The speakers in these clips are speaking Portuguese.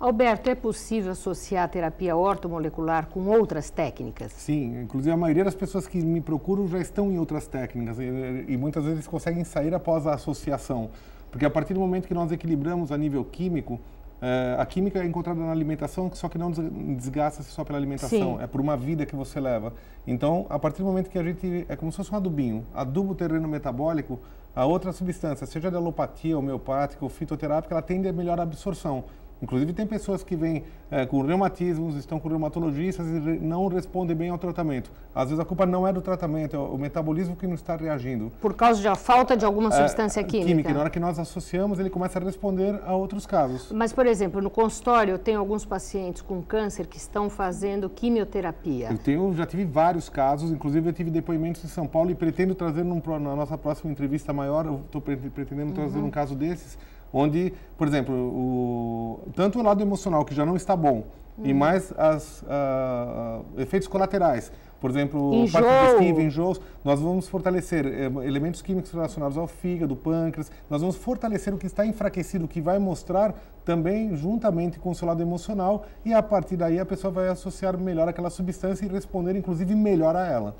Alberto, é possível associar a terapia ortomolecular com outras técnicas? Sim, inclusive a maioria das pessoas que me procuram já estão em outras técnicas e, e muitas vezes conseguem sair após a associação, porque a partir do momento que nós equilibramos a nível químico, eh, a química é encontrada na alimentação, só que não desgasta-se só pela alimentação, Sim. é por uma vida que você leva. Então, a partir do momento que a gente. É como se fosse um adubinho adubo o terreno metabólico, a outra substância, seja de alopatia, homeopática ou fitoterápica, ela tende a melhor absorção. Inclusive, tem pessoas que vêm é, com reumatismos, estão com reumatologistas e não respondem bem ao tratamento. Às vezes, a culpa não é do tratamento, é o metabolismo que não está reagindo. Por causa da falta de alguma é, substância é, química. Química, na hora que nós associamos, ele começa a responder a outros casos. Mas, por exemplo, no consultório, eu tenho alguns pacientes com câncer que estão fazendo quimioterapia. Eu tenho, já tive vários casos, inclusive, eu tive depoimentos em São Paulo e pretendo trazer num, na nossa próxima entrevista maior, eu estou pretendendo uhum. trazer um caso desses onde, por exemplo, o, tanto o lado emocional que já não está bom hum. e mais os uh, efeitos colaterais, por exemplo, Enjoo. parte enjoos, nós vamos fortalecer eh, elementos químicos relacionados ao fígado, pâncreas, nós vamos fortalecer o que está enfraquecido, que vai mostrar também juntamente com o seu lado emocional e a partir daí a pessoa vai associar melhor aquela substância e responder inclusive melhor a ela.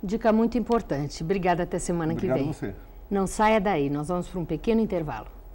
Dica muito importante. Obrigada até semana Obrigado que vem. Obrigado você. Não saia daí, nós vamos para um pequeno intervalo.